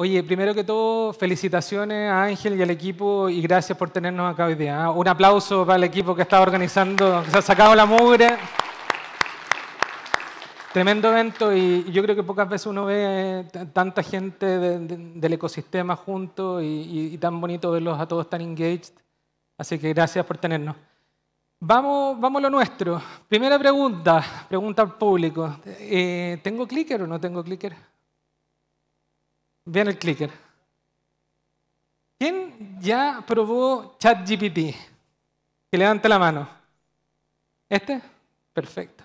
Oye, primero que todo, felicitaciones a Ángel y al equipo y gracias por tenernos acá hoy día. ¿ah? Un aplauso para el equipo que está organizando, que se ha sacado la mugre. Tremendo evento y yo creo que pocas veces uno ve eh, tanta gente del ecosistema junto y, tan bonito verlos a todos tan engaged. Así que gracias por tenernos. Vamos, vamos a lo nuestro. Primera pregunta, pregunta al público. Eh, ¿Tengo clicker o no tengo clicker? Vean el clicker. ¿Quién ya probó ChatGPT? Que levante la mano. ¿Este? Perfecto.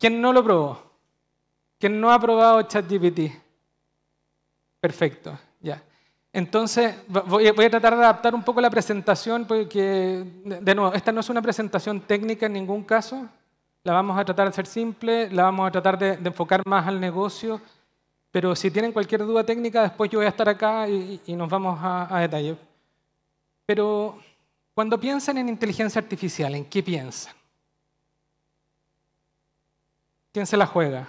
¿Quién no lo probó? ¿Quién no ha probado ChatGPT? Perfecto, ya. Entonces, voy, a tratar de adaptar un poco la presentación, porque, de nuevo, esta no es una presentación técnica en ningún caso. La vamos a tratar de hacer simple, la vamos a tratar de enfocar más al negocio pero si tienen cualquier duda técnica, después yo voy a estar acá y, nos vamos a, detalles. Pero cuando piensan en inteligencia artificial, ¿en qué piensan? ¿Quién se la juega?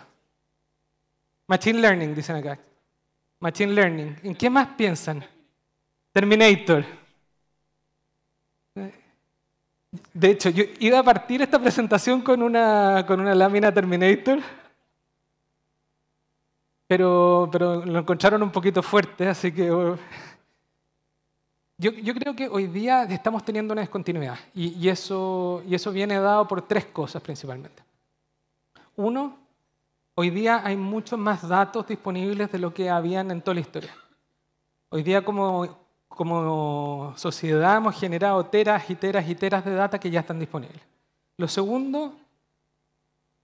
Machine Learning, dicen acá. Machine Learning. ¿En qué más piensan? Terminator. De hecho, yo iba a partir esta presentación con una, con una lámina Terminator pero, pero lo encontraron un poquito fuerte, así que... Oh. Yo, yo creo que hoy día estamos teniendo una descontinuidad y, eso, y eso viene dado por tres cosas principalmente. Uno, hoy día hay muchos más datos disponibles de lo que habían en toda la historia. Hoy día como, como sociedad hemos generado teras y teras y teras de data que ya están disponibles. Lo segundo,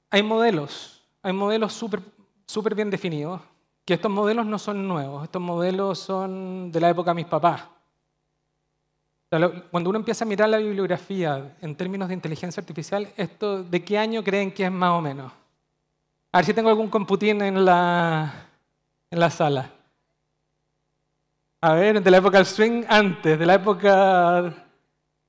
hay modelos, hay modelos súper súper bien definidos, que estos modelos no son nuevos, estos modelos son de la época de mis papás. Cuando uno empieza a mirar la bibliografía en términos de inteligencia artificial, esto, ¿de qué año creen que es más o menos? A ver si tengo algún computín en la, en la sala. A ver, de la época del swing antes, de la época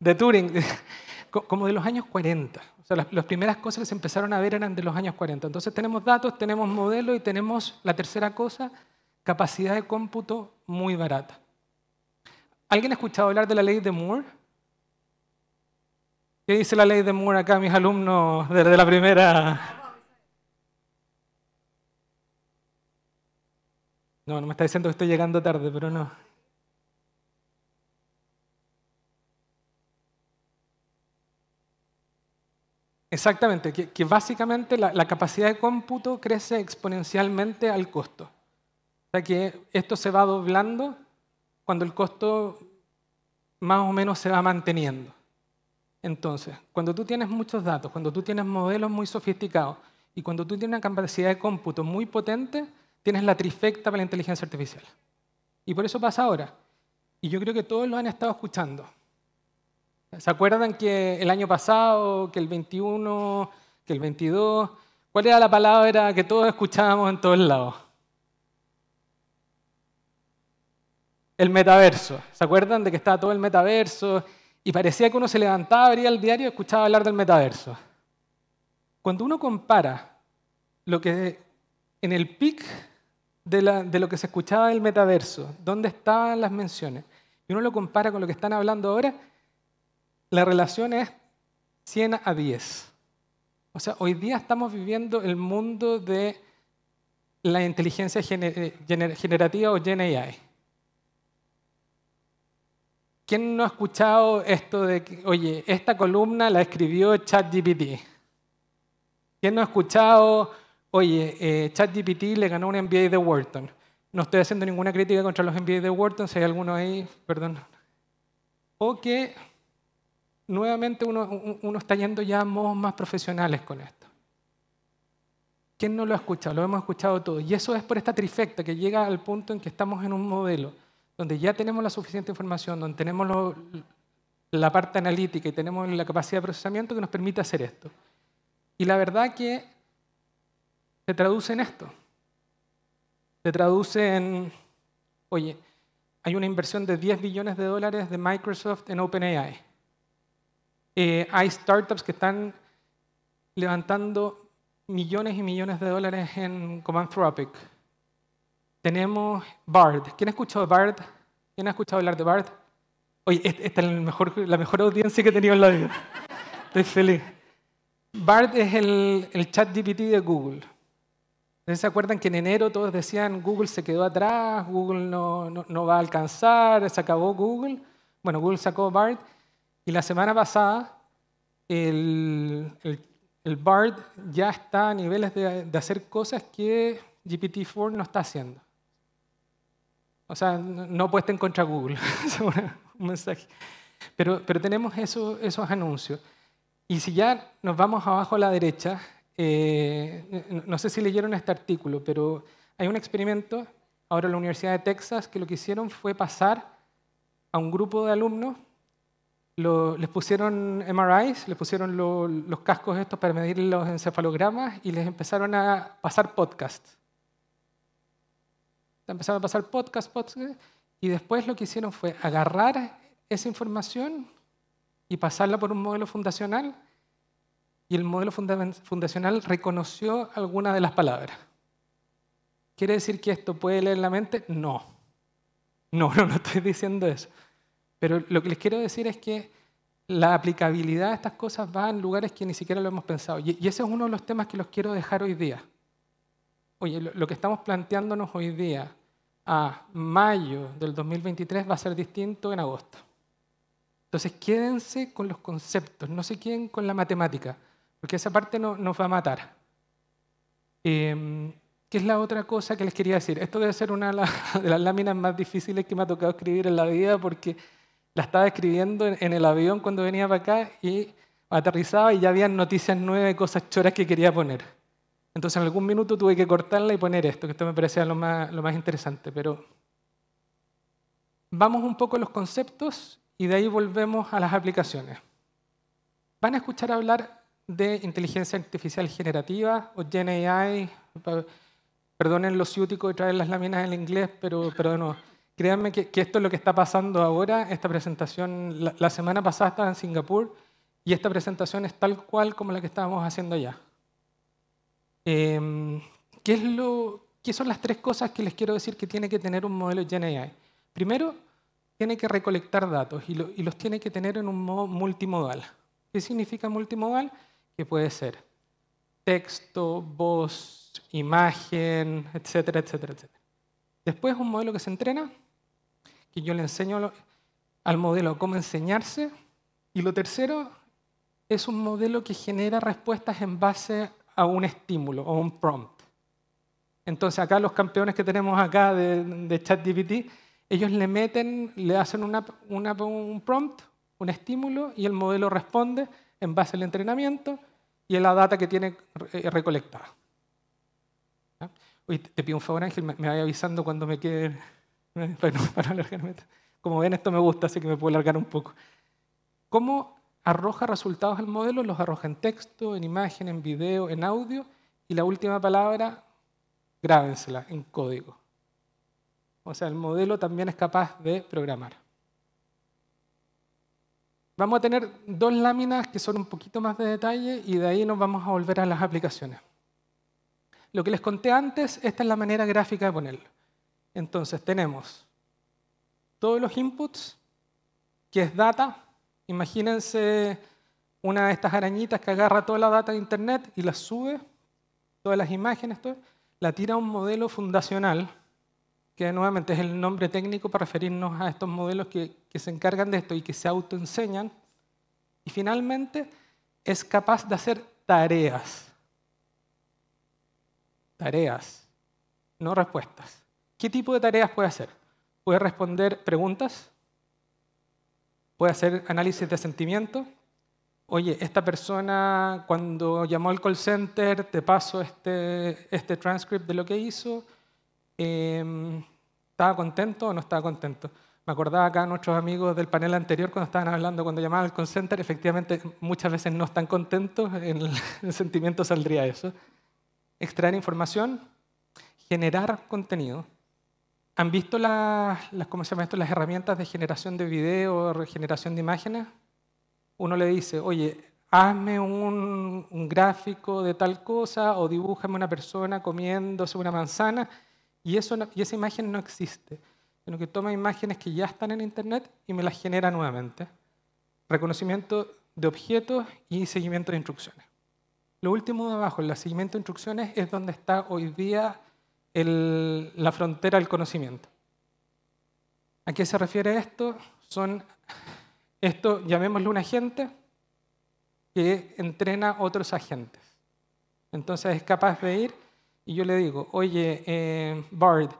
de Turing, como de los años 40. O sea, las, primeras cosas que se empezaron a ver eran de los años 40. Entonces tenemos datos, tenemos modelos y tenemos la tercera cosa, capacidad de cómputo muy barata. ¿Alguien ha escuchado hablar de la ley de Moore? ¿Qué dice la ley de Moore acá, mis alumnos, desde la primera... No, no me está diciendo que estoy llegando tarde, pero no. Exactamente, que, básicamente la, la, capacidad de cómputo crece exponencialmente al costo. O sea que esto se va doblando cuando el costo más o menos se va manteniendo. Entonces, cuando tú tienes muchos datos, cuando tú tienes modelos muy sofisticados y cuando tú tienes una capacidad de cómputo muy potente, tienes la trifecta para la inteligencia artificial. Y por eso pasa ahora. Y yo creo que todos lo han estado escuchando. ¿Se acuerdan que el año pasado, que el 21, que el 22, cuál era la palabra que todos escuchábamos en todos lados? El metaverso. ¿Se acuerdan de que estaba todo el metaverso? Y parecía que uno se levantaba, abría el diario y escuchaba hablar del metaverso. Cuando uno compara lo que en el pic de, de lo que se escuchaba del metaverso, dónde estaban las menciones, y uno lo compara con lo que están hablando ahora, la relación es 100 a 10. O sea, hoy día estamos viviendo el mundo de la inteligencia eh, generativa o GNI. ¿Quién no ha escuchado esto de que, oye, esta columna la escribió ChatGPT? ¿Quién no ha escuchado, oye, eh, ChatGPT le ganó un MBA de Wharton? No estoy haciendo ninguna crítica contra los MBA de Wharton, si hay alguno ahí, perdón. O que nuevamente uno, está yendo ya a modos más profesionales con esto. ¿Quién no lo ha escuchado? Lo hemos escuchado todo. Y eso es por esta trifecta que llega al punto en que estamos en un modelo donde ya tenemos la suficiente información, donde tenemos la parte analítica y tenemos la capacidad de procesamiento que nos permite hacer esto. Y la verdad que se traduce en esto. Se traduce en, oye, hay una inversión de 10 billones de dólares de Microsoft en OpenAI. Eh, hay startups que están levantando millones y millones de dólares en Comanthropic. Tenemos Bard. ¿Quién ha escuchado Bard? ¿Quién ha escuchado hablar de Bard? Oye, esta este es la mejor audiencia que he tenido en la vida. Estoy feliz. Bard es el, chat GPT de Google. Ustedes ¿Se acuerdan que en enero todos decían Google se quedó atrás, Google no, no va a alcanzar, se acabó Google? Bueno, Google sacó Bard y la semana pasada, el, el, BARD ya está a niveles de, hacer cosas que GPT-4 no está haciendo. O sea, no puesta en contra Google, un mensaje. Pero, pero tenemos esos anuncios. Y si ya nos vamos abajo a la derecha, eh, no sé si leyeron este artículo, pero hay un experimento ahora en la Universidad de Texas que lo que hicieron fue pasar a un grupo de alumnos les pusieron MRIs, les pusieron los cascos estos para medir los encefalogramas y les empezaron a pasar podcasts. Empezaron a pasar podcasts, podcasts, y después lo que hicieron fue agarrar esa información y pasarla por un modelo fundacional y el modelo fundacional reconoció alguna de las palabras. ¿Quiere decir que esto puede leer la mente? No, no, no estoy diciendo eso. Pero lo que les quiero decir es que la aplicabilidad de estas cosas va en lugares que ni siquiera lo hemos pensado. Y, ese es uno de los temas que los quiero dejar hoy día. Oye, lo, que estamos planteándonos hoy día a mayo del 2023 va a ser distinto en agosto. Entonces quédense con los conceptos, no se queden con la matemática, porque esa parte no, nos va a matar. Em, ¿Qué es la otra cosa que les quería decir? Esto debe ser una de las láminas más difíciles que me ha tocado escribir en la vida porque la estaba escribiendo en, el avión cuando venía para acá y aterrizaba y ya habían noticias nueve cosas choras que quería poner. Entonces en algún minuto tuve que cortarla y poner esto, que esto me parecía lo más, interesante. Pero vamos un poco a los conceptos y de ahí volvemos a las aplicaciones. Van a escuchar hablar de inteligencia artificial generativa o GenAI. Perdonen los ciúticos de traer las láminas en inglés, pero, pero Créanme que, esto es lo que está pasando ahora. Esta presentación, la, semana pasada estaba en Singapur y esta presentación es tal cual como la que estábamos haciendo allá. Em, ¿qué, es lo, son las tres cosas que les quiero decir que tiene que tener un modelo GenAI? Primero, tiene que recolectar datos y, y los tiene que tener en un modo multimodal. ¿Qué significa multimodal? Que puede ser texto, voz, imagen, etcétera, etcétera, etcétera. Después, un modelo que se entrena que yo le enseño al modelo cómo enseñarse. Y lo tercero es un modelo que genera respuestas en base a un estímulo o un prompt. Entonces acá los campeones que tenemos acá de, de ChatGPT, ellos le meten, le hacen un prompt, un estímulo, y el modelo responde en base al entrenamiento y a la data que tiene eh, recolectada. te pido un favor, Ángel, me, me vaya avisando cuando me quede Como ven, esto me gusta, así que me puedo alargar un poco. ¿Cómo arroja resultados al modelo? Los arroja en texto, en imagen, en video, en audio. Y la última palabra, grábensela en código. O sea, el modelo también es capaz de programar. Vamos a tener dos láminas que son un poquito más de detalle y de ahí nos vamos a volver a las aplicaciones. Lo que les conté antes, esta es la manera gráfica de ponerlo. Entonces tenemos todos los inputs, que es data. Imagínense una de estas arañitas que agarra toda la data de Internet y la sube, todas las imágenes, todo, la tira a un modelo fundacional, que nuevamente es el nombre técnico para referirnos a estos modelos que, que se encargan de esto y que se autoenseñan. Y finalmente es capaz de hacer tareas. Tareas, no respuestas. ¿Qué tipo de tareas puede hacer? Puede responder preguntas, puede hacer análisis de sentimiento. Oye, esta persona cuando llamó al call center, te paso este, este transcript de lo que hizo. Em, ¿Estaba contento o no estaba contento? Me acordaba acá nuestros amigos del panel anterior cuando estaban hablando, cuando llamaban al call center, efectivamente muchas veces no están contentos, en el sentimiento saldría eso. Extraer información, generar contenido, ¿Han visto las, ¿cómo se esto? las herramientas de generación de video, generación de imágenes? Uno le dice, oye, hazme un, gráfico de tal cosa o dibújame una persona comiéndose una manzana y, eso y esa imagen no existe, sino que toma imágenes que ya están en Internet y me las genera nuevamente. Reconocimiento de objetos y seguimiento de instrucciones. Lo último de abajo, el seguimiento de instrucciones, es donde está hoy día la frontera del conocimiento. ¿A qué se refiere esto? Son, esto llamémoslo un agente que entrena otros agentes. Entonces es capaz de ir y yo le digo, oye, eh, Bard,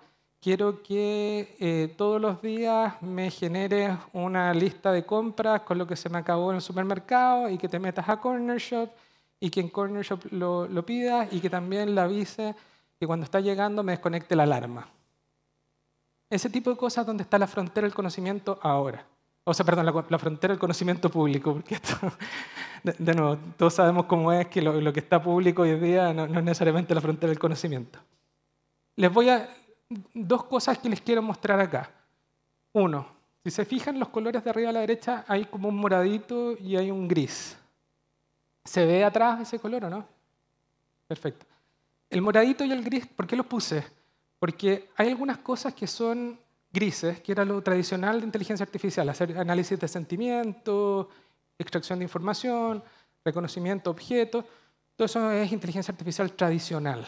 quiero que eh, todos los días me generes una lista de compras con lo que se me acabó en el supermercado y que te metas a Corner Shop y que en Corner Shop lo, pidas y que también la avise que cuando está llegando me desconecte la alarma. Ese tipo de cosas donde está la frontera del conocimiento ahora. O sea, perdón, la, frontera del conocimiento público, porque esto, de, nuevo, todos sabemos cómo es que lo, que está público hoy en día no, no, es necesariamente la frontera del conocimiento. Les voy a... Dos cosas que les quiero mostrar acá. Uno, si se fijan los colores de arriba a la derecha, hay como un moradito y hay un gris. ¿Se ve atrás ese color o no? Perfecto. El moradito y el gris, ¿por qué los puse? Porque hay algunas cosas que son grises, que era lo tradicional de inteligencia artificial, hacer análisis de sentimiento, extracción de información, reconocimiento de objetos. Todo eso es inteligencia artificial tradicional,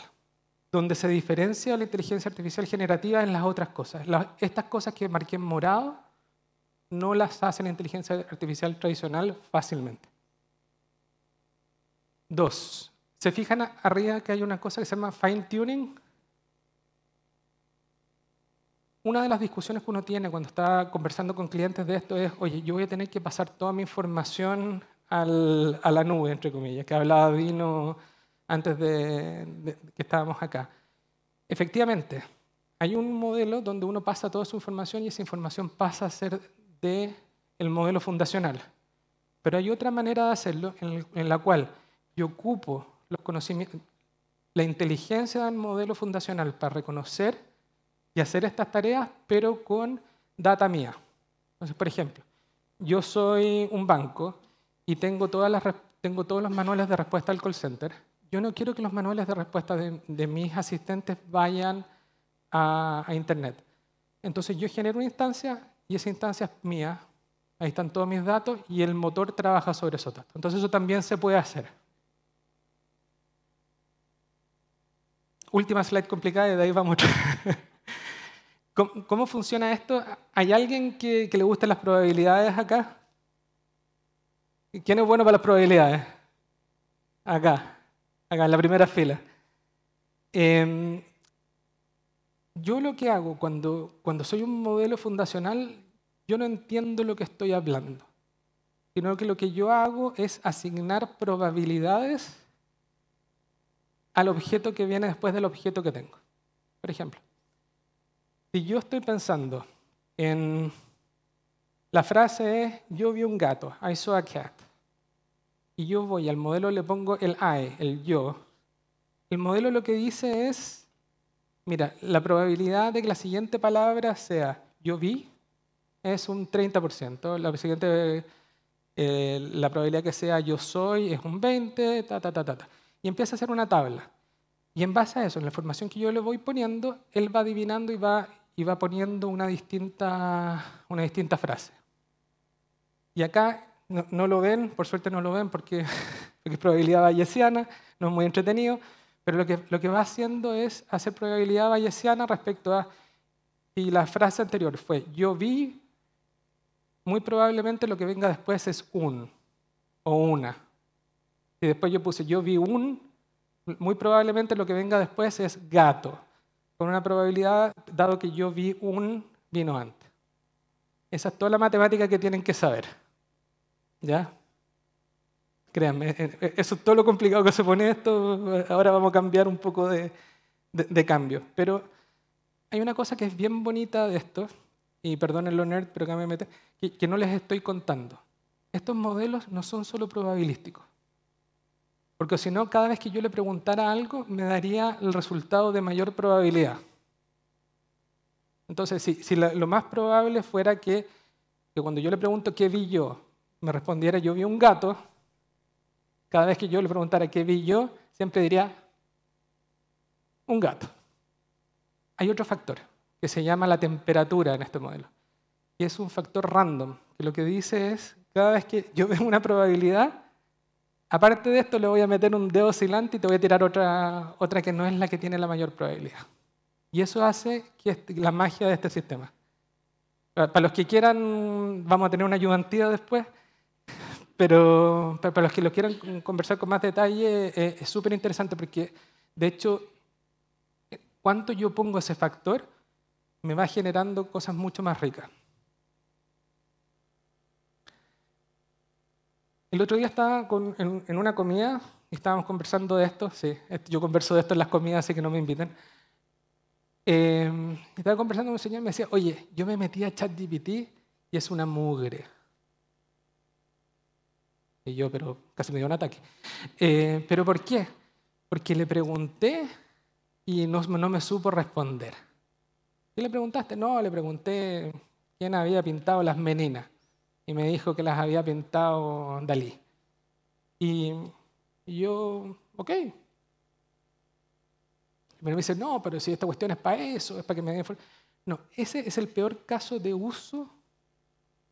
donde se diferencia la inteligencia artificial generativa en las otras cosas. estas cosas que marqué en morado no las hace la inteligencia artificial tradicional fácilmente. Dos, ¿Se fijan arriba que hay una cosa que se llama fine tuning? Una de las discusiones que uno tiene cuando está conversando con clientes de esto es, oye, yo voy a tener que pasar toda mi información a la nube, entre comillas, que hablaba Dino antes de, que estábamos acá. Efectivamente, hay un modelo donde uno pasa toda su información y esa información pasa a ser de el modelo fundacional. Pero hay otra manera de hacerlo en la cual yo ocupo la inteligencia del modelo fundacional para reconocer y hacer estas tareas, pero con data mía. Entonces, por ejemplo, yo soy un banco y tengo, todas las, tengo todos los manuales de respuesta al call center. Yo no quiero que los manuales de respuesta de, mis asistentes vayan a, a Internet. Entonces yo genero una instancia y esa instancia es mía, Ahí están todos mis datos y el motor trabaja sobre esos datos. Entonces eso también se puede hacer. última slide complicada y de ahí vamos. ¿Cómo, ¿Cómo funciona esto? ¿Hay alguien que, le gusten las probabilidades acá? ¿Quién es bueno para las probabilidades? Acá, acá, en la primera fila. Em, yo lo que hago cuando, cuando soy un modelo fundacional, yo no entiendo lo que estoy hablando, sino que lo que yo hago es asignar probabilidades al objeto que viene después del objeto que tengo. Por ejemplo, si yo estoy pensando en... La frase es, yo vi un gato, I saw a cat. Y yo voy al modelo, le pongo el I, el yo. El modelo lo que dice es, mira, la probabilidad de que la siguiente palabra sea yo vi es un 30%. La siguiente, eh, la probabilidad que sea yo soy es un 20%, ta, ta, ta. ta y empieza a hacer una tabla. Y en base a eso, en la información que yo le voy poniendo, él va adivinando y va, y va poniendo una distinta, una distinta frase. Y acá no, lo ven, por suerte no lo ven porque, porque es probabilidad bayesiana, no es muy entretenido, pero lo que, lo que va haciendo es hacer probabilidad bayesiana respecto a y la frase anterior fue, yo vi, muy probablemente lo que venga después es un o una. Y después yo puse, yo vi un, muy probablemente lo que venga después es gato, con una probabilidad, dado que yo vi un, vino antes. Esa es toda la matemática que tienen que saber. ¿Ya? Créanme, eh, eh, eso es todo lo complicado que se pone esto, ahora vamos a cambiar un poco de, de, cambio. Pero hay una cosa que es bien bonita de esto, y perdónenlo nerd, pero que me mete, que no les estoy contando. Estos modelos no son solo probabilísticos. Porque si no, cada vez que yo le preguntara algo, me daría el resultado de mayor probabilidad. Entonces, si, lo más probable fuera que, que cuando yo le pregunto qué vi yo, me respondiera yo vi un gato, cada vez que yo le preguntara qué vi yo, siempre diría un gato. Hay otro factor que se llama la temperatura en este modelo. Y es un factor random, que lo que dice es, cada vez que yo veo una probabilidad, Aparte de esto, le voy a meter un dedo oscilante y te voy a tirar otra, que no es la que tiene la mayor probabilidad. Y eso hace que este, la magia de este sistema. Para los que quieran, vamos a tener una ayudantía después, pero para los que lo quieran conversar con más detalle, eh, es súper interesante porque, de hecho, eh, cuánto yo pongo ese factor me va generando cosas mucho más ricas. El otro día estaba en, una comida y estábamos conversando de esto. Sí, yo converso de esto en las comidas, así que no me inviten. Em, estaba conversando con un señor y me decía, oye, yo me metí a ChatGPT y es una mugre. Y yo, pero casi me dio un ataque. Eh, ¿Pero por qué? Porque le pregunté y no, no me supo responder. ¿Qué le preguntaste? No, le pregunté quién había pintado las meninas y me dijo que las había pintado Dalí. Y yo, ok. Pero me dice, no, pero si esta cuestión es para eso, es para que me den... No, ese es el peor caso de uso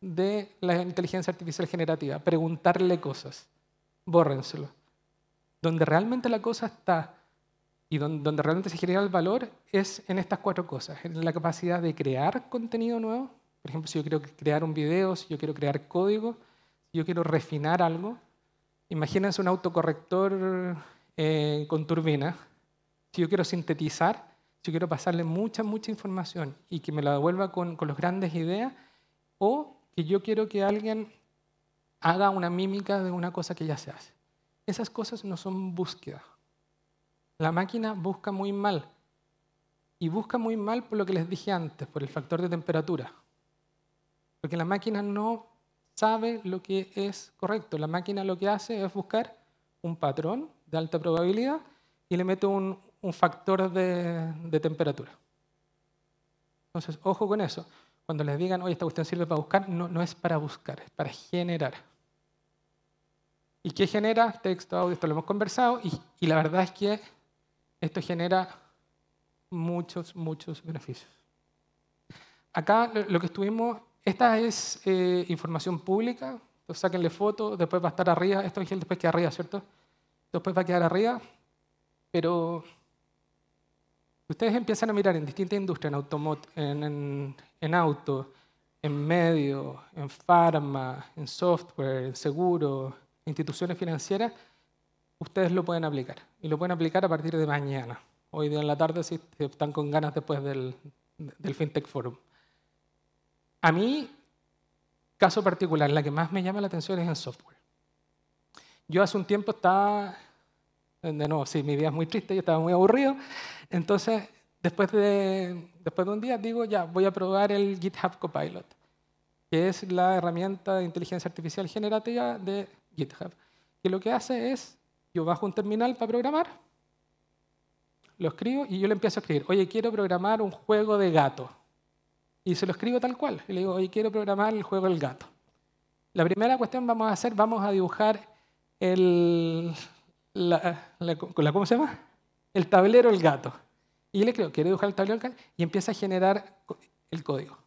de la inteligencia artificial generativa, preguntarle cosas, bórrenselo. Donde realmente la cosa está y donde, donde realmente se genera el valor es en estas cuatro cosas, en la capacidad de crear contenido nuevo, por ejemplo, si yo quiero crear un video, si yo quiero crear código, si yo quiero refinar algo, imagínense un autocorrector eh, con turbina. Si yo quiero sintetizar, si yo quiero pasarle mucha, mucha información y que me la devuelva con, con las grandes ideas, o que yo quiero que alguien haga una mímica de una cosa que ya se hace. Esas cosas no son búsqueda. La máquina busca muy mal. Y busca muy mal por lo que les dije antes, por el factor de temperatura. Porque la máquina no sabe lo que es correcto. La máquina lo que hace es buscar un patrón de alta probabilidad y le mete un, factor de, temperatura. Entonces, ojo con eso. Cuando les digan, oye, esta cuestión sirve para buscar, no, es para buscar, es para generar. ¿Y qué genera? Texto, audio, esto lo hemos conversado, y la verdad es que esto genera muchos, muchos beneficios. Acá lo que estuvimos esta es eh, información pública, entonces sáquenle foto, después va a estar arriba, esto es después queda arriba, ¿cierto? Después va a quedar arriba, pero ustedes empiezan a mirar en distintas industrias, en, en, en, auto, en medio, en farma, en software, en seguro, instituciones financieras, ustedes lo pueden aplicar. Y lo pueden aplicar a partir de mañana, hoy día en la tarde, si están con ganas después del, del FinTech Forum. A mí, caso particular, la que más me llama la atención es el software. Yo hace un tiempo estaba, eh, de nuevo, sí, mi vida es muy triste, yo estaba muy aburrido, entonces después de, después de un día digo, ya, voy a probar el GitHub Copilot, que es la herramienta de inteligencia artificial generativa de GitHub, Y lo que hace es, yo bajo un terminal para programar, lo escribo y yo le empiezo a escribir, oye, quiero programar un juego de gato. Y se lo escribo tal cual. Y le digo, hoy quiero programar el juego del gato. La primera cuestión vamos a hacer, vamos a dibujar el, la, la, ¿cómo se llama? El tablero del gato. Y le creo, quiero dibujar el tablero del gato. Y empieza a generar el código.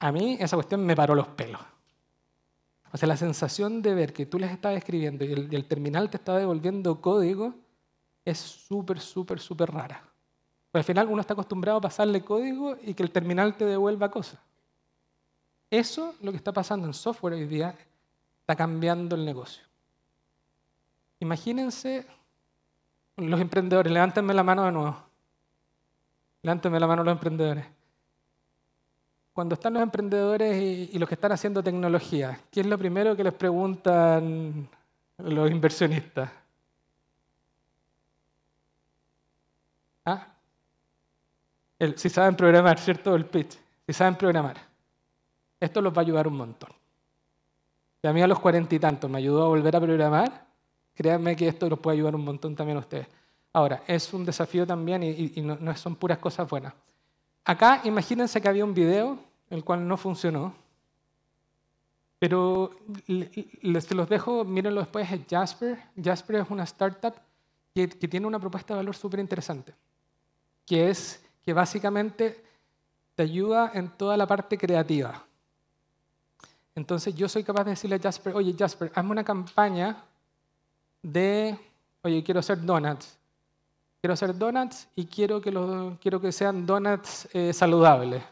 A mí esa cuestión me paró los pelos. O sea, la sensación de ver que tú les estás escribiendo y el terminal te está devolviendo código es súper, súper, súper rara al final uno está acostumbrado a pasarle código y que el terminal te devuelva cosas. Eso, lo que está pasando en software hoy día, está cambiando el negocio. Imagínense, los emprendedores, levántenme la mano de nuevo. Levántenme la mano los emprendedores. Cuando están los emprendedores y los que están haciendo tecnología, ¿qué es lo primero que les preguntan los inversionistas? si saben programar, ¿cierto? El pitch. Si saben programar. Esto los va a ayudar un montón. Y a mí a los cuarenta y tantos me ayudó a volver a programar. Créanme que esto los puede ayudar un montón también a ustedes. Ahora, es un desafío también y, no, son puras cosas buenas. Acá imagínense que había un video, el cual no funcionó, pero les los dejo, mírenlo después, es Jasper. Jasper es una startup que, que tiene una propuesta de valor súper interesante, que es que básicamente te ayuda en toda la parte creativa. Entonces yo soy capaz de decirle a Jasper, oye Jasper, hazme una campaña de, oye, quiero hacer donuts. Quiero hacer donuts y quiero que, quiero que sean donuts eh, saludables.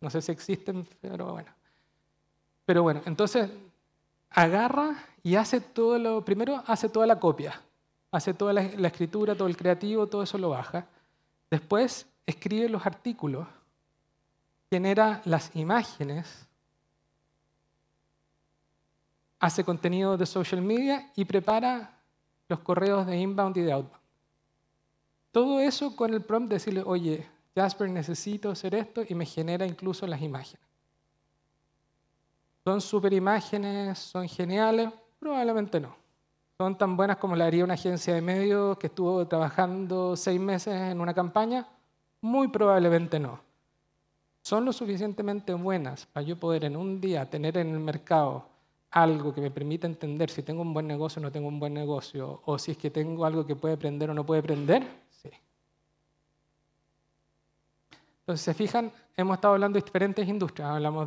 No sé si existen, pero bueno. Pero bueno, entonces agarra y hace todo lo, primero hace toda la copia, hace toda la escritura, todo el creativo, todo eso lo baja. Después escribe los artículos, genera las imágenes, hace contenido de social media y prepara los correos de inbound y de outbound. Todo eso con el prompt de decirle, oye, Jasper, necesito hacer esto y me genera incluso las imágenes. ¿Son super imágenes? ¿Son geniales? Probablemente no. Son tan buenas como la haría una agencia de medios que estuvo trabajando seis meses en una campaña. Muy probablemente no. ¿Son lo suficientemente buenas para yo poder en un día tener en el mercado algo que me permita entender si tengo un buen negocio o no tengo un buen negocio, o si es que tengo algo que puede prender o no puede prender? Sí. Entonces, se fijan, hemos estado hablando de diferentes industrias. Hablamos,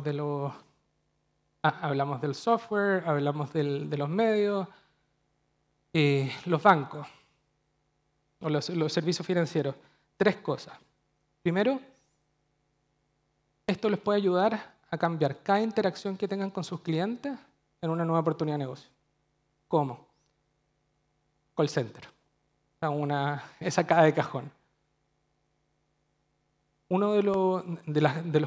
ah, del software, hablamos de los medios, eh, los bancos, o los servicios financieros. Tres cosas. Primero, esto les puede ayudar a cambiar cada interacción que tengan con sus clientes en una nueva oportunidad de negocio. ¿Cómo? Call center. Una, esa caja de cajón. Uno de, los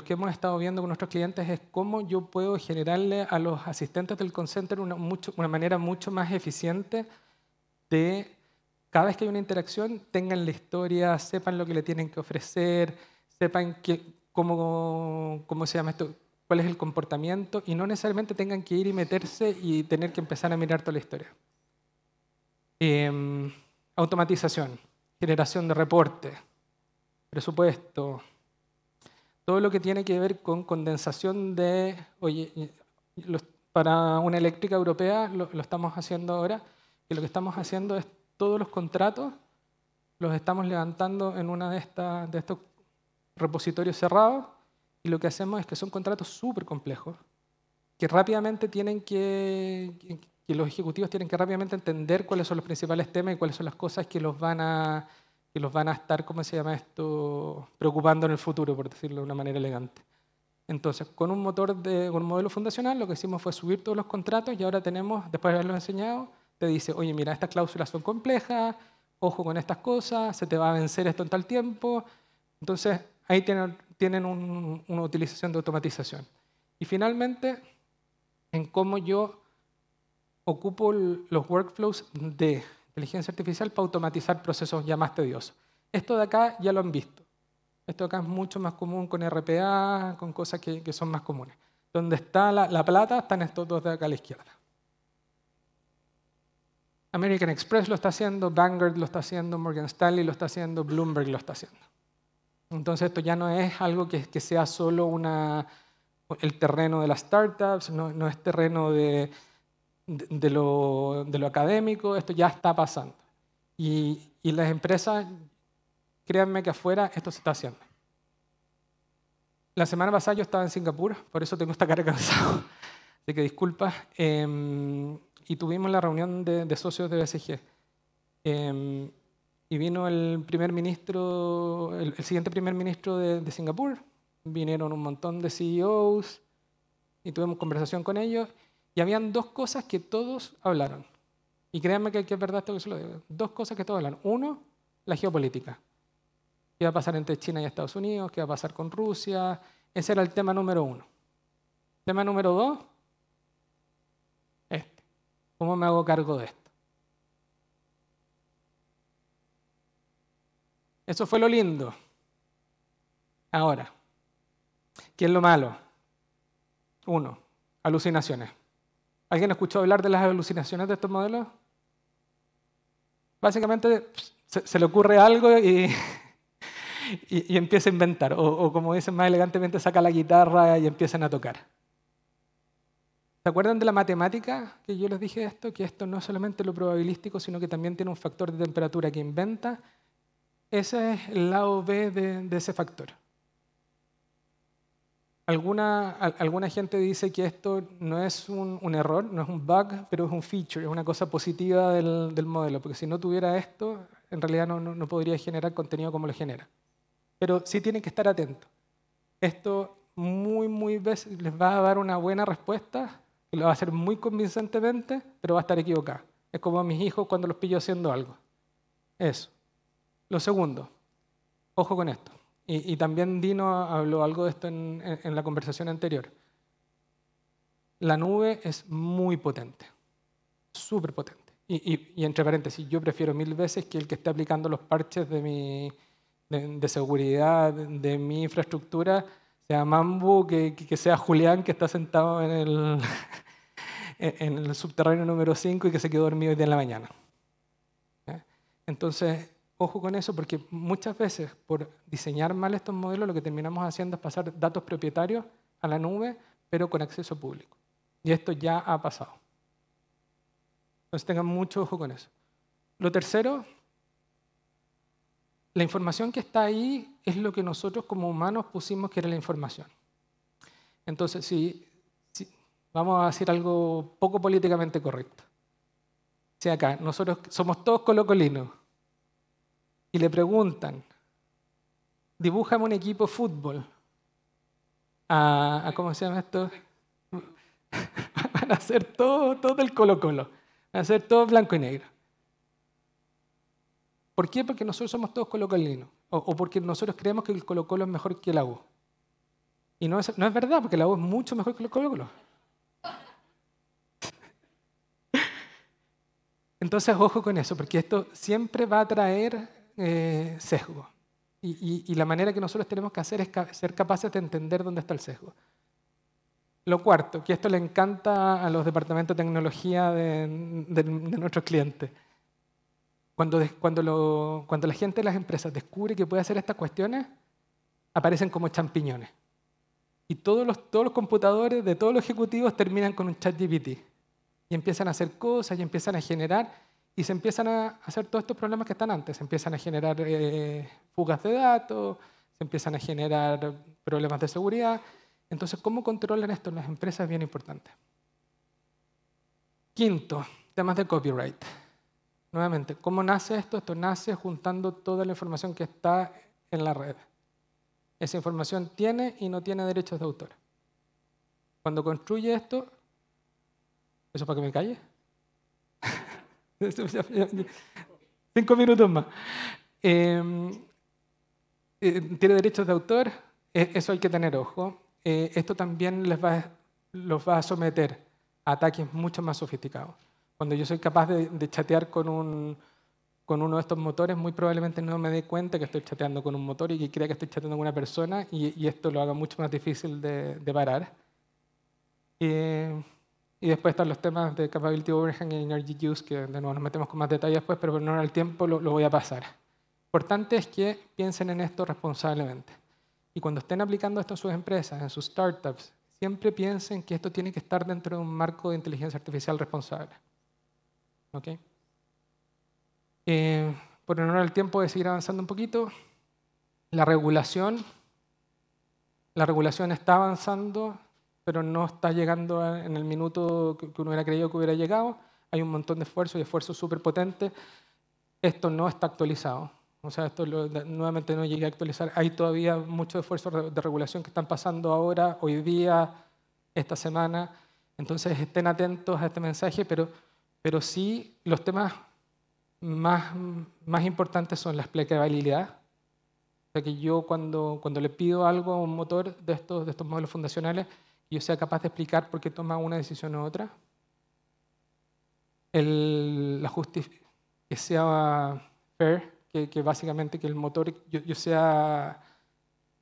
que hemos estado viendo con nuestros clientes es cómo yo puedo generarle a los asistentes del call center una manera mucho más eficiente de cada vez que hay una interacción, tengan la historia, sepan lo que le tienen que ofrecer, sepan cómo, cómo se llama esto, cuál es el comportamiento y no necesariamente tengan que ir y meterse y tener que empezar a mirar toda la historia. Em, automatización, generación de reporte, presupuesto, todo lo que tiene que ver con condensación de, oye, para una eléctrica europea lo, estamos haciendo ahora, y lo que estamos haciendo es todos los contratos los estamos levantando en uno de, de estos repositorios cerrados y lo que hacemos es que son contratos súper complejos que rápidamente tienen que, que, los ejecutivos tienen que rápidamente entender cuáles son los principales temas y cuáles son las cosas que los van a, que los van a estar, ¿cómo se llama esto?, preocupando en el futuro, por decirlo de una manera elegante. Entonces, con un motor de, con un modelo fundacional, lo que hicimos fue subir todos los contratos y ahora tenemos, después de haberlos enseñado, te dice, oye, mira, estas cláusulas son complejas, ojo con estas cosas, se te va a vencer esto en tal tiempo. Entonces, ahí tienen, una utilización de automatización. Y finalmente, en cómo yo ocupo los workflows de inteligencia artificial para automatizar procesos ya más tediosos. Esto de acá ya lo han visto. Esto de acá es mucho más común con RPA, con cosas que, son más comunes. Donde está la, la plata están estos dos de acá a la izquierda. American Express lo está haciendo, Vanguard lo está haciendo, Morgan Stanley lo está haciendo, Bloomberg lo está haciendo. Entonces esto ya no es algo que, sea solo una, el terreno de las startups, no, es terreno de, lo, académico, esto ya está pasando. Y, las empresas, créanme que afuera esto se está haciendo. La semana pasada yo estaba en Singapur, por eso tengo esta cara cansada, así que disculpa. Em, y tuvimos la reunión de, socios de BCG. Em, y vino el primer ministro, el, siguiente primer ministro de, Singapur. Vinieron un montón de CEOs y tuvimos conversación con ellos. Y habían dos cosas que todos hablaron. Y créanme que, que es verdad esto que se lo digo. Dos cosas que todos hablaron. Uno, la geopolítica. ¿Qué va a pasar entre China y Estados Unidos? ¿Qué va a pasar con Rusia? Ese era el tema número uno. Tema número dos, ¿Cómo me hago cargo de esto? Eso fue lo lindo. Ahora, ¿qué es lo malo? Uno, alucinaciones. ¿Alguien escuchó hablar de las alucinaciones de estos modelos? Básicamente se, le ocurre algo y, empieza a inventar, o, o como dicen más elegantemente, saca la guitarra y empiezan a tocar. ¿Se acuerdan de la matemática que yo les dije esto? Que esto no es solamente lo probabilístico, sino que también tiene un factor de temperatura que inventa. Ese es el lado B de, ese factor. Alguna, alguna gente dice que esto no es un, error, no es un bug, pero es un feature, es una cosa positiva del, modelo, porque si no tuviera esto, en realidad no, no, podría generar contenido como lo genera. Pero sí tienen que estar atentos. Esto muy, muy veces les va a dar una buena respuesta lo va a hacer muy convincentemente, pero va a estar equivocada. Es como a mis hijos cuando los pillo haciendo algo. Eso. Lo segundo, ojo con esto. Y, también Dino habló algo de esto en, la conversación anterior. La nube es muy potente, súper potente. Y, entre paréntesis, yo prefiero mil veces que el que esté aplicando los parches de, mi, de, seguridad, de, mi infraestructura, sea Mambu, que, sea Julián, que está sentado en el, en el subterráneo número 5 y que se quedó dormido hoy día en la mañana. Entonces, ojo con eso, porque muchas veces por diseñar mal estos modelos lo que terminamos haciendo es pasar datos propietarios a la nube, pero con acceso público. Y esto ya ha pasado. Entonces tengan mucho ojo con eso. Lo tercero, la información que está ahí es lo que nosotros como humanos pusimos que era la información. Entonces, si Vamos a decir algo poco políticamente correcto. Si acá, nosotros somos todos colocolinos y le preguntan, dibújame un equipo de fútbol. A, ¿Cómo se llama esto? Van a ser todo, todo el colo-colo. Van a ser todo blanco y negro. ¿Por qué? Porque nosotros somos todos colocolinos. O, porque nosotros creemos que el Colo-Colo es mejor que el agua. Y no es, verdad, porque el agua es mucho mejor que el Colo-Colo. Entonces, ojo con eso, porque esto siempre va a traer eh, sesgo. Y, la manera que nosotros tenemos que hacer es ser capaces de entender dónde está el sesgo. Lo cuarto, que esto le encanta a los departamentos de tecnología de, nuestros clientes. Cuando, cuando, la gente de las empresas descubre que puede hacer estas cuestiones, aparecen como champiñones. Y todos los, todos los computadores de todos los ejecutivos terminan con un chat GPT y empiezan a hacer cosas y empiezan a generar y se empiezan a hacer todos estos problemas que están antes. Se empiezan a generar eh, fugas de datos, se empiezan a generar problemas de seguridad. Entonces, ¿cómo controlan esto En las empresas? Es bien importante. Quinto, temas de copyright. Nuevamente, ¿cómo nace esto? Esto nace juntando toda la información que está en la red. Esa información tiene y no tiene derechos de autor. Cuando construye esto, ¿Eso para que me calle? Cinco minutos más. Em, eh, ¿Tiene derechos de autor? E, eso hay que tener ojo. Eh, esto también les va, los va a someter a ataques mucho más sofisticados. Cuando yo soy capaz de, chatear con, un, con uno de estos motores, muy probablemente no me dé cuenta que estoy chateando con un motor y que crea que estoy chateando con una persona y, esto lo haga mucho más difícil de, de parar. Eh, y después están los temas de Capability Overhang y Energy Use, que de nuevo nos metemos con más detalles después, pero por no el tiempo lo, voy a pasar. importante es que piensen en esto responsablemente. Y cuando estén aplicando esto en sus empresas, en sus startups, siempre piensen que esto tiene que estar dentro de un marco de inteligencia artificial responsable. ¿Ok? Por eh, por honor el tiempo de seguir avanzando un poquito, la regulación, la regulación está avanzando pero no está llegando en el minuto que uno hubiera creído que hubiera llegado. Hay un montón de esfuerzo y esfuerzos súper potentes. Esto no está actualizado. O sea, esto nuevamente no llegué a actualizar. Hay todavía muchos esfuerzos de regulación que están pasando ahora, hoy día, esta semana. Entonces estén atentos a este mensaje, pero, pero sí los temas más, más importantes son la explicabilidad. O sea, que yo cuando, cuando le pido algo a un motor de estos, de estos modelos fundacionales, yo sea capaz de explicar por qué toma una decisión u otra. la justicia que sea fair, que, básicamente que el motor, yo, sea,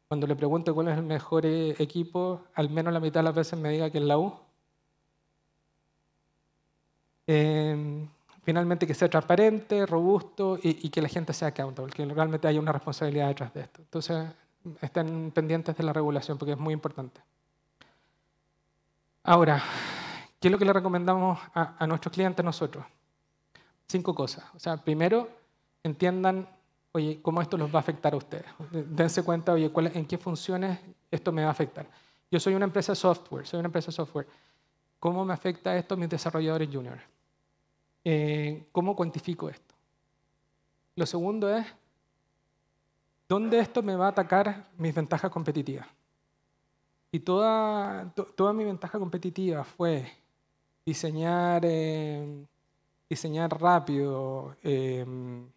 cuando le pregunto cuál es el mejor e, equipo, al menos la mitad de las veces me diga que es la U. Em, finalmente que sea transparente, robusto y, y, que la gente sea accountable, que realmente haya una responsabilidad detrás de esto. Entonces, estén pendientes de la regulación porque es muy importante. Ahora, ¿qué es lo que le recomendamos a, nuestros clientes nosotros? Cinco cosas. O sea, primero, entiendan, oye, cómo esto los va a afectar a ustedes. Dense cuenta, oye, en qué funciones esto me va a afectar. Yo soy una empresa software, soy una empresa software. ¿Cómo me afecta esto a mis desarrolladores juniors? Eh, ¿Cómo cuantifico esto? Lo segundo es, ¿dónde esto me va a atacar mis ventajas competitivas? Y toda, toda mi ventaja competitiva fue diseñar, em, diseñar rápido, em,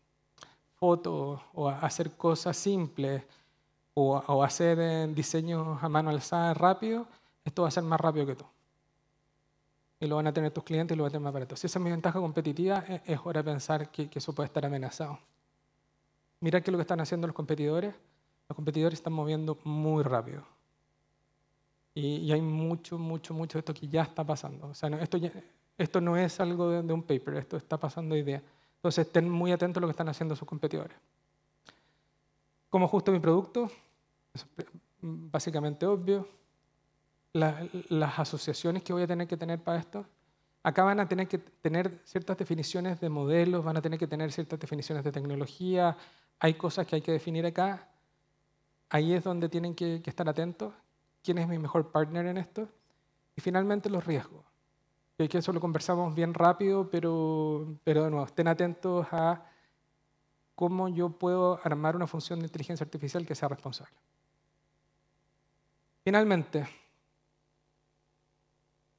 fotos o hacer cosas simples o, hacer em, diseños a mano alzada rápido, esto va a ser más rápido que tú. Y lo van a tener tus clientes y lo van a tener más barato. Si esa es mi ventaja competitiva, e, es hora de pensar que, eso puede estar amenazado. Mira qué es lo que están haciendo los competidores. Los competidores están moviendo muy rápido. Y, hay mucho, mucho, mucho de esto que ya está pasando. O sea, esto, esto no es algo de, un paper, esto está pasando idea. Entonces, estén muy atentos a lo que están haciendo sus competidores. ¿Cómo ajusto mi producto? básicamente obvio. las asociaciones que voy a tener que tener para esto. Acá van a tener que tener ciertas definiciones de modelos, van a tener que tener ciertas definiciones de tecnología. Hay cosas que hay que definir acá. Ahí es donde tienen que estar atentos quién es mi mejor partner en esto. Y finalmente los riesgos. Que eso lo conversamos bien rápido, pero, pero de nuevo, estén atentos a cómo yo puedo armar una función de inteligencia artificial que sea responsable. Finalmente,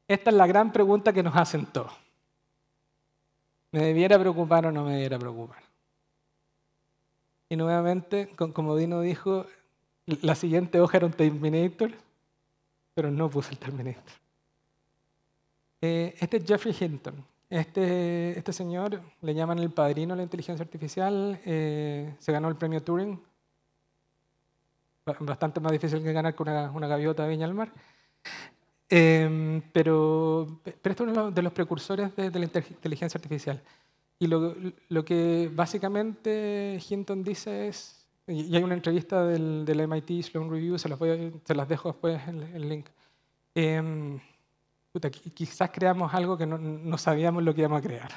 esta es la gran pregunta que nos hacen todos. ¿Me debiera preocupar o no me debiera preocupar? Y nuevamente, como Dino dijo, la siguiente hoja era un Terminator pero no puse el en eh, este es Jeffrey Hinton. Este, este señor le llaman el padrino de la inteligencia artificial. Eh, se ganó el premio Turing. Bastante más difícil que ganar con una, gaviota de Viña al Mar. Em, pero, pero este es uno de los precursores de, de la inteligencia artificial. Y lo, lo, que básicamente Hinton dice es, y hay una entrevista del, MIT Sloan Review, se las, dejo después en el link. Em, quizás creamos algo que no, sabíamos lo que íbamos a crear.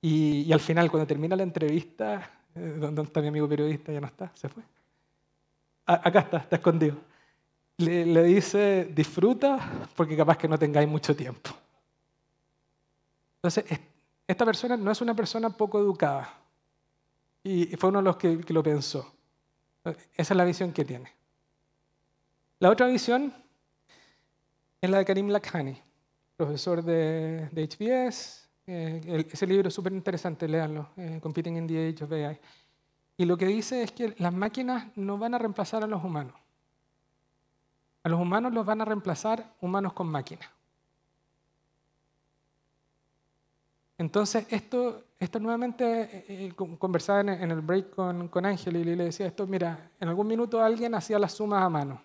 Y, al final, cuando termina la entrevista, eh, ¿dónde está mi amigo periodista? Ya no está, se fue. acá está, está escondido. Le, le dice, disfruta porque capaz que no tengáis mucho tiempo. Entonces, esta persona no es una persona poco educada y fue uno de los que, lo pensó. Esa es la visión que tiene. La otra visión es la de Karim Lakhani, profesor de, HBS. Eh, ese libro es súper interesante, léanlo, eh, Competing in the Age of AI. Y lo que dice es que las máquinas no van a reemplazar a los humanos. A los humanos los van a reemplazar humanos con máquinas. Entonces, esto esto nuevamente eh, eh, conversaba en el break con, Ángel y le decía esto, mira, en algún minuto alguien hacía las sumas a mano.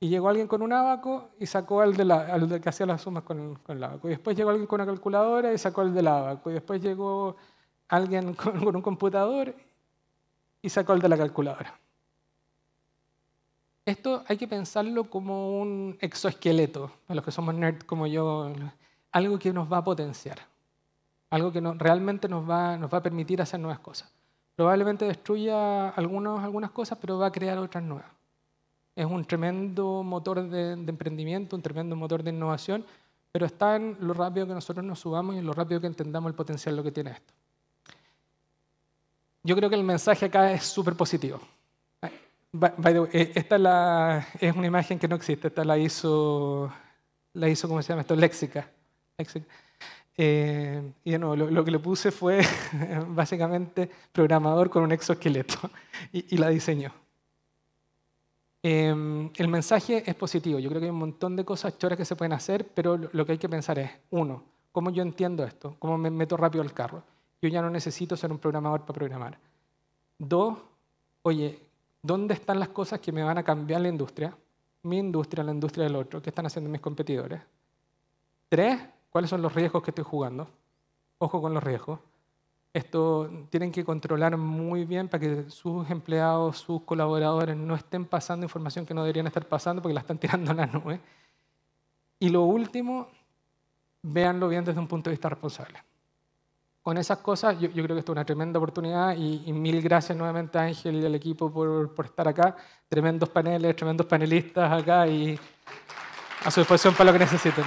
Y llegó alguien con un abaco y sacó al, de la, que hacía las sumas con, el abaco. Y después llegó alguien con una calculadora y sacó al del abaco. Y después llegó alguien con, un computador y sacó al de la calculadora. Esto hay que pensarlo como un exoesqueleto, para los que somos nerds como yo, algo que nos va a potenciar algo que realmente nos va, a permitir hacer nuevas cosas. Probablemente destruya algunas cosas, pero va a crear otras nuevas. Es un tremendo motor de, emprendimiento, un tremendo motor de innovación, pero está en lo rápido que nosotros nos subamos y en lo rápido que entendamos el potencial lo que tiene esto. Yo creo que el mensaje acá es súper positivo. Eh, esta es, una imagen que no existe, esta la hizo, la hizo ¿cómo se llama esto? Léxica. Léxica. Eh, y lo, que le puse fue básicamente programador con un exoesqueleto y, la diseñó. Em, el mensaje es positivo. Yo creo que hay un montón de cosas choras que se pueden hacer, pero lo, lo que hay que pensar es, uno, ¿cómo yo entiendo esto? ¿Cómo me meto rápido al carro? Yo ya no necesito ser un programador para programar. Dos, oye, ¿dónde están las cosas que me van a cambiar la industria? Mi industria, la industria del otro, ¿qué están haciendo mis competidores? Tres, ¿Cuáles son los riesgos que estoy jugando? Ojo con los riesgos. Esto tienen que controlar muy bien para que sus empleados, sus colaboradores no estén pasando información que no deberían estar pasando porque la están tirando a la nube. Y lo último, véanlo bien desde un punto de vista responsable. Con esas cosas, yo, creo que esto es una tremenda oportunidad y, mil gracias nuevamente a Ángel y al equipo por, por, estar acá. Tremendos paneles, tremendos panelistas acá y a su disposición para lo que necesiten.